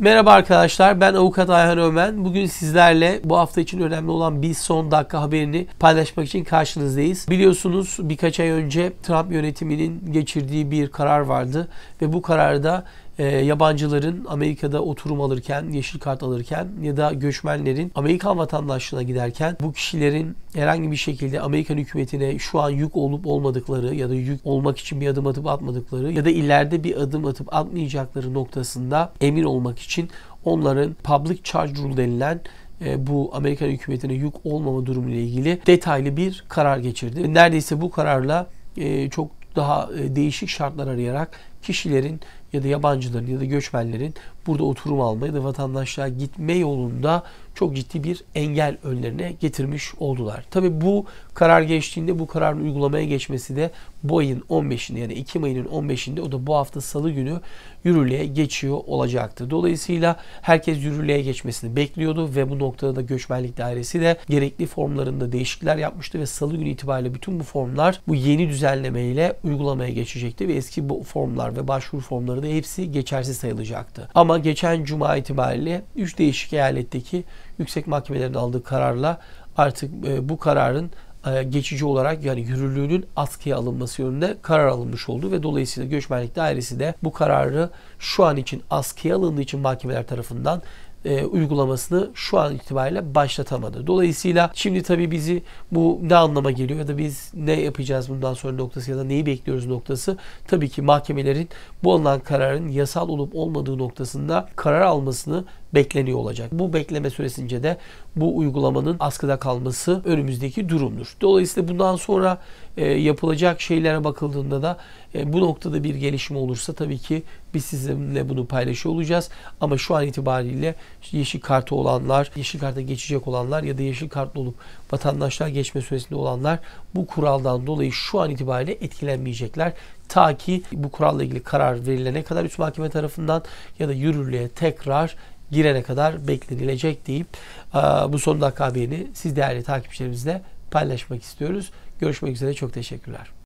Merhaba arkadaşlar ben avukat Ayhan Ömen. Bugün sizlerle bu hafta için önemli olan bir son dakika haberini paylaşmak için karşınızdayız. Biliyorsunuz birkaç ay önce Trump yönetiminin geçirdiği bir karar vardı ve bu kararda e, yabancıların Amerika'da oturum alırken, yeşil kart alırken ya da göçmenlerin Amerikan vatandaşlığına giderken bu kişilerin herhangi bir şekilde Amerikan hükümetine şu an yük olup olmadıkları ya da yük olmak için bir adım atıp atmadıkları ya da ileride bir adım atıp atmayacakları noktasında emin olmak için onların public charge rule denilen e, bu Amerikan hükümetine yük olmama durumu ile ilgili detaylı bir karar geçirdi. Neredeyse bu kararla e, çok daha e, değişik şartlar arayarak kişilerin ya da yabancıların ya da göçmenlerin burada oturum almaya da vatandaşlığa gitme yolunda çok ciddi bir engel önlerine getirmiş oldular. Tabi bu karar geçtiğinde bu kararın uygulamaya geçmesi de bu ayın 15'inde yani 2 ayının 15'inde o da bu hafta salı günü yürürlüğe geçiyor olacaktı. Dolayısıyla herkes yürürlüğe geçmesini bekliyordu ve bu noktada da göçmenlik dairesi de gerekli formlarında değişiklikler yapmıştı ve salı günü itibariyle bütün bu formlar bu yeni düzenlemeyle uygulamaya geçecekti ve eski bu formlar başvurular ve başvuru formları da hepsi geçersiz sayılacaktı. Ama geçen cuma itibariyle 3 değişik eyaletteki yüksek mahkemelerin aldığı kararla artık e, bu kararın e, geçici olarak yani yürürlüğünün askıya alınması yönünde karar alınmış oldu ve dolayısıyla göçmenlik dairesi de bu kararı şu an için askıya alındığı için mahkemeler tarafından e, uygulamasını şu an itibariyle başlatamadı. Dolayısıyla şimdi tabii bizi bu ne anlama geliyor ya da biz ne yapacağız bundan sonra noktası ya da neyi bekliyoruz noktası tabii ki mahkemelerin bu alınan kararın yasal olup olmadığı noktasında karar almasını bekleniyor olacak. Bu bekleme süresince de bu uygulamanın askıda kalması önümüzdeki durumdur. Dolayısıyla bundan sonra e, yapılacak şeylere bakıldığında da e, bu noktada bir gelişme olursa tabii ki biz sizinle bunu paylaşıyor olacağız. Ama şu an itibariyle yeşil kartı olanlar, yeşil karta geçecek olanlar ya da yeşil kartlı olup vatandaşlar geçme süresinde olanlar bu kuraldan dolayı şu an itibariyle etkilenmeyecekler. Ta ki bu kuralla ilgili karar verilene kadar üst mahkeme tarafından ya da yürürlüğe tekrar girene kadar beklenilecek deyip e, bu son dakika haberini siz değerli takipçilerimizle paylaşmak istiyoruz. Görüşmek üzere çok teşekkürler.